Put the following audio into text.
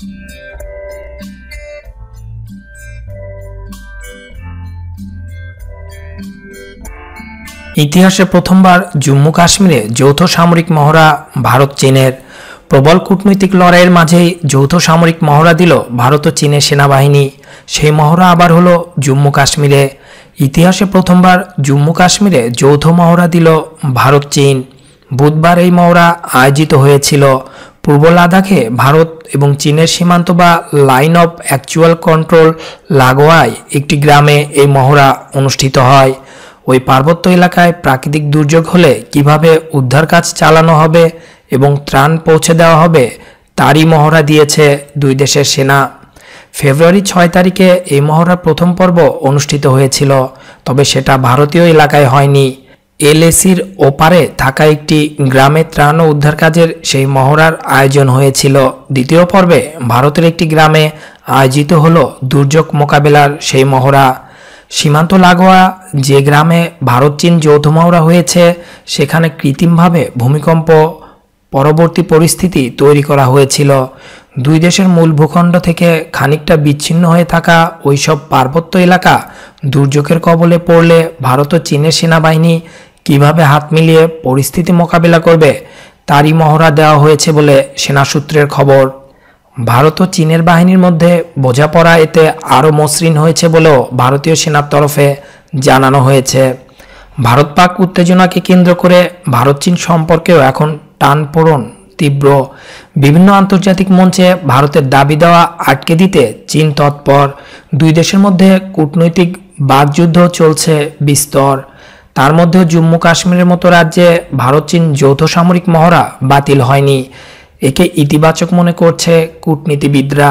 ইতিহাসে প্রথমবার জম্মু কাশ্মীরে যৌথ সামরিক মহড়া ভারত চীনের প্রবল কূটনৈতিক লড়াইয়ের মাঝেই যৌথ সামরিক মহড়া দিল ভারত ও চীনের সেনাবাহিনী সেই মহড়া আবার হলো জম্মু কাশ্মীরে ইতিহাসে প্রথমবার জম্মু কাশ্মীরে যৌথ মহড়া দিল ভারত চীন বুধবার এই মহড়া আয়োজিত হয়েছিল পূর্ব লাদাখে ভারত এবং চীনের সীমান্ত বা লাইন অফ অ্যাকচুয়াল কন্ট্রোল লাগোয়ায় একটি গ্রামে এই মহড়া অনুষ্ঠিত হয় ওই পার্বত্য এলাকায় প্রাকৃতিক দুর্যোগ হলে কিভাবে উদ্ধার কাজ চালানো হবে এবং ত্রাণ পৌঁছে দেওয়া হবে তারই মহড়া দিয়েছে দুই দেশের সেনা ফেব্রুয়ারি ছয় তারিখে এই মহড়ার প্রথম পর্ব অনুষ্ঠিত হয়েছিল তবে সেটা ভারতীয় এলাকায় হয়নি এলএসির ওপারে থাকা একটি গ্রামে ত্রাণ ও উদ্ধার কাজের সেই মহড়ার আয়োজন হয়েছিল দ্বিতীয় পর্বে ভারতের একটি গ্রামে আয়োজিত হল দুর্যোগ মোকাবেলার সেই মহড়া সীমান্ত লাগোয়া যে গ্রামে ভারত চীন যৌথ মহড়া হয়েছে সেখানে কৃত্রিমভাবে ভূমিকম্প পরবর্তী পরিস্থিতি তৈরি করা হয়েছিল দুই দেশের মূল ভূখণ্ড থেকে খানিকটা বিচ্ছিন্ন হয়ে থাকা ওইসব পার্বত্য এলাকা দুর্যোগের কবলে পড়লে ভারত ও চীনের সেনাবাহিনী কিভাবে হাত মিলিয়ে পরিস্থিতি মোকাবিলা করবে তারই মহড়া দেওয়া হয়েছে বলে সেনা সূত্রের খবর ভারত ও চীনের বাহিনীর মধ্যে বোঝাপড়া এতে আরও মসৃণ হয়েছে বলেও ভারতীয় সেনার তরফে জানানো হয়েছে ভারত পাক উত্তেজনাকে কেন্দ্র করে ভারত চীন সম্পর্কেও এখন টানপোড়ন তীব্র বিভিন্ন আন্তর্জাতিক মঞ্চে ভারতের দাবি দেওয়া আটকে দিতে চীন তৎপর দুই দেশের মধ্যে কূটনৈতিক বাগযুদ্ধ চলছে বিস্তর তার মধ্যেও জম্মু কাশ্মীরের মতো রাজ্যে ভারত চীন যৌথ সামরিক মহড়া বাতিল হয়নি একে ইতিবাচক মনে করছে কূটনীতিবিদরা